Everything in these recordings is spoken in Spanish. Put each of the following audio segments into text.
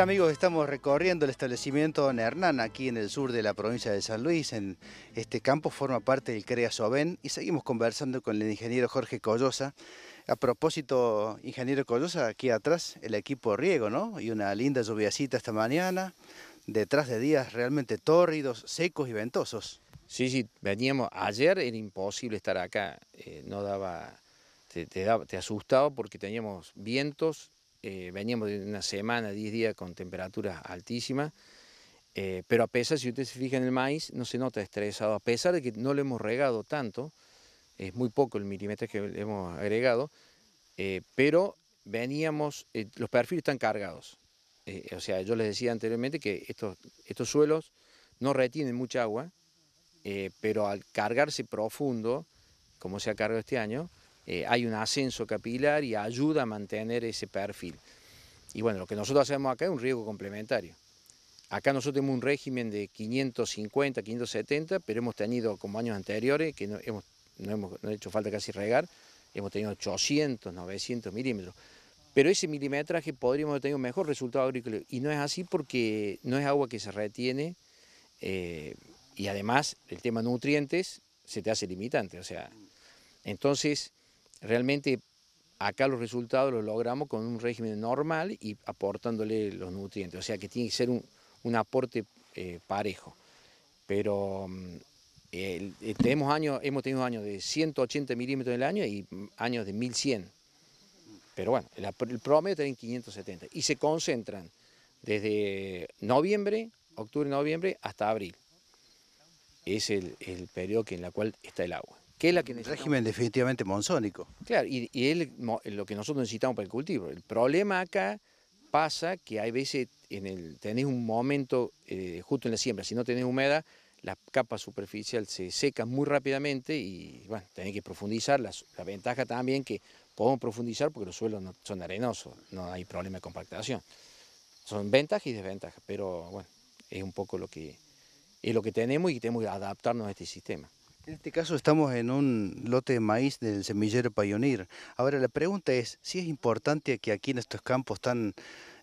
amigos, estamos recorriendo el establecimiento Don Hernán, aquí en el sur de la provincia de San Luis. En este campo forma parte del CREA Soben y seguimos conversando con el ingeniero Jorge Collosa. A propósito, ingeniero Collosa, aquí atrás el equipo riego, ¿no? Y una linda lluviacita esta mañana, detrás de días realmente tórridos, secos y ventosos. Sí, sí, veníamos, ayer era imposible estar acá, eh, no daba, te, te asustaba porque teníamos vientos eh, veníamos de una semana, 10 días con temperaturas altísimas, eh, pero a pesar, si ustedes se fijan en el maíz, no se nota estresado, a pesar de que no lo hemos regado tanto, es muy poco el milímetro que le hemos agregado, eh, pero veníamos, los perfiles están cargados. o sea, yo les decía anteriormente que estos, estos suelos no retienen mucha agua, pero al cargarse profundo, como se ha cargado este año, eh, hay un ascenso capilar y ayuda a mantener ese perfil. Y bueno, lo que nosotros hacemos acá es un riego complementario. Acá nosotros tenemos un régimen de 550, 570, pero hemos tenido como años anteriores, que no hemos, no hemos hecho falta casi regar, hemos tenido 800, 900 milímetros. Pero ese milimetraje podríamos tener un mejor resultado agrícola. Y no es así porque no es agua que se retiene eh, y además el tema nutrientes se te hace limitante. O sea, entonces Realmente acá los resultados los logramos con un régimen normal y aportándole los nutrientes, o sea que tiene que ser un, aporte eh, parejo. Pero mm, eh, tenemos hemos tenido años de 180 milímetros en el año y mm, años de 1100. Pero bueno, el, promedio está en 570 y se concentran desde noviembre, octubre, noviembre hasta abril. Es el, el periodo en el cual está el agua que es Un régimen definitivamente monzónico. Claro, y, es lo que nosotros necesitamos para el cultivo. El problema acá pasa que hay veces en el, tenés un momento eh, justo en la siembra, si no tenés humedad, la capa superficial se seca muy rápidamente y bueno, tenés que profundizar. La, ventaja también que podemos profundizar porque los suelos son arenosos, no hay problema de compactación. Son ventajas y desventajas, pero bueno, es un poco lo que, es lo que tenemos y tenemos que adaptarnos a este sistema. En este caso estamos en un lote de maíz del semillero Payonir. Ahora la pregunta es, si es importante que aquí en estos campos tan,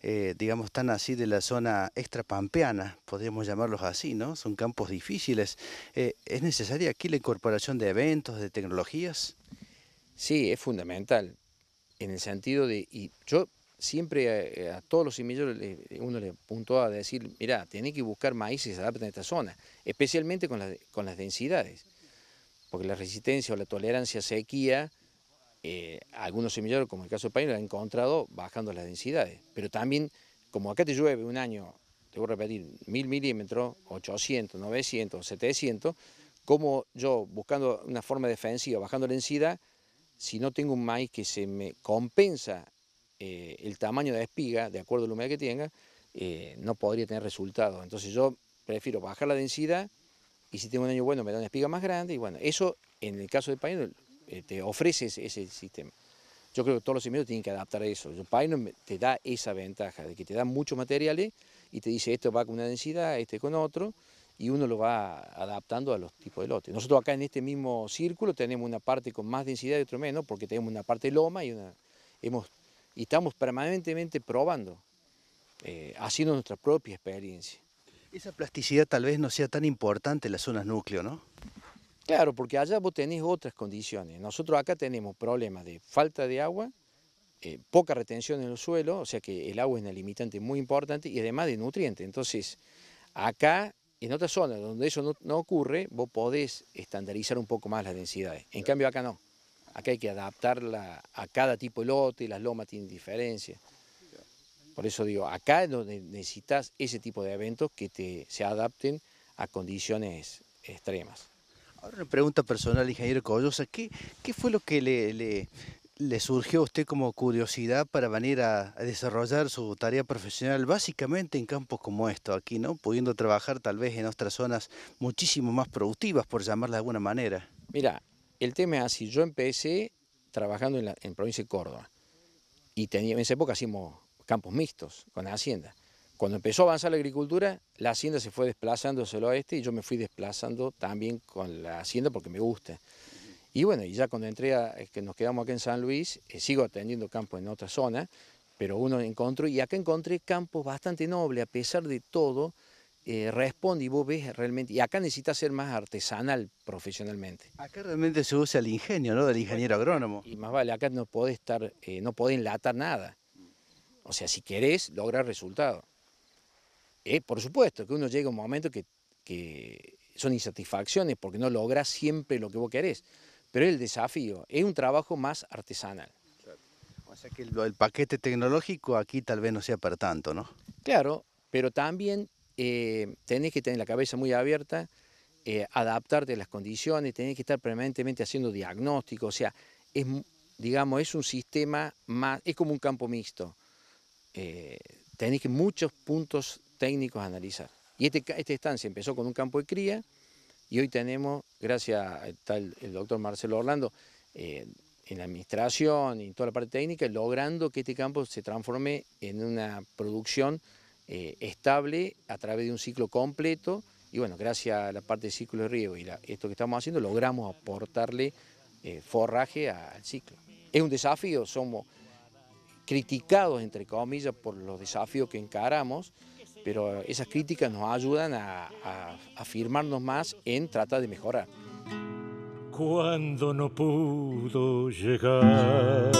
eh, digamos, tan así de la zona extrapampeana, podríamos llamarlos así, ¿no? Son campos difíciles. Eh, ¿Es necesaria aquí la incorporación de eventos, de tecnologías? Sí, es fundamental, en el sentido de, y yo siempre a, todos los semilleros uno le apuntó a decir, mira, tiene que buscar maíces que se a esta zona, especialmente con, con las densidades porque la resistencia o la tolerancia a sequía, eh, algunos semilleros, como el caso de País, la han encontrado bajando las densidades. Pero también, como acá te llueve un año, te voy a repetir, mil milímetros, 800, 900, 700, como yo, buscando una forma defensiva, bajando la densidad, si no tengo un maíz que se me compensa eh, el tamaño de la espiga, de acuerdo a la humedad que tenga, eh, no podría tener resultados. Entonces yo prefiero bajar la densidad, y si tengo un año bueno me da una espiga más grande, y bueno, eso en el caso del paino eh, te ofrece ese, sistema. Yo creo que todos los semilleros tienen que adaptar a eso. El paino te da esa ventaja, de que te da muchos materiales y te dice esto va con una densidad, este con otro, y uno lo va adaptando a los tipos de lotes. Nosotros acá en este mismo círculo tenemos una parte con más densidad y otro menos, porque tenemos una parte loma y una... estamos permanentemente probando, eh, haciendo nuestra propia experiencia. Esa plasticidad tal vez no sea tan importante en las zonas núcleo, ¿no? Claro, porque allá vos tenés otras condiciones. Nosotros acá tenemos problemas de falta de agua, eh, poca retención en el suelo, o sea que el agua es una limitante muy importante y además de nutrientes. Entonces, acá, en otras zonas donde eso no, ocurre, vos podés estandarizar un poco más las densidades. En cambio, acá no. Acá hay que adaptarla a cada tipo de lote, las lomas tienen diferencia. Por eso digo, acá es donde necesitas ese tipo de eventos que te, se adapten a condiciones extremas. Ahora una pregunta personal, ingeniero Collosa, ¿qué, qué fue lo que le, le, surgió a usted como curiosidad para venir a, desarrollar su tarea profesional básicamente en campos como estos, aquí, ¿no? Pudiendo trabajar tal vez en otras zonas muchísimo más productivas, por llamarla de alguna manera. Mira, el tema es así, yo empecé trabajando en la provincia de Córdoba y tenía, en esa época hacíamos campos mixtos con la Hacienda. Cuando empezó a avanzar la agricultura, la Hacienda se fue desplazando hacia el oeste y yo me fui desplazando también con la Hacienda porque me gusta. Y bueno, y ya cuando entré, que nos quedamos acá en San Luis, eh, sigo atendiendo campos en otra zona, pero uno encontró, y acá encontré campos bastante nobles, a pesar de todo, eh, responde y vos ves realmente, y acá necesitas ser más artesanal profesionalmente. Acá realmente se usa el ingenio, ¿no? Del ingeniero agrónomo. Y más vale, acá no puede estar, eh, no podés enlatar nada. O sea, si querés lograr resultados. Eh, por supuesto que uno llega a un momento que, son insatisfacciones porque no logras siempre lo que vos querés. Pero el desafío es un trabajo más artesanal. O sea que el, paquete tecnológico aquí tal vez no sea para tanto, ¿no? Claro, pero también eh, tenés que tener la cabeza muy abierta, eh, adaptarte a las condiciones, tenés que estar permanentemente haciendo diagnóstico, o sea, digamos, es un sistema más, es como un campo mixto eh, tenés que muchos puntos técnicos analizar. Y este, esta estancia empezó con un campo de cría y hoy tenemos, gracias al doctor Marcelo Orlando, eh, en la administración y en toda la parte técnica, logrando que este campo se transforme en una producción eh, estable a través de un ciclo completo. Y bueno, gracias a la parte de ciclo de riego y esto que estamos haciendo, logramos aportarle eh, forraje al ciclo. Es un desafío, somos criticados, entre comillas, por los desafíos que encaramos, pero esas críticas nos ayudan a, afirmarnos más en trata de mejorar. Cuando no pudo llegar.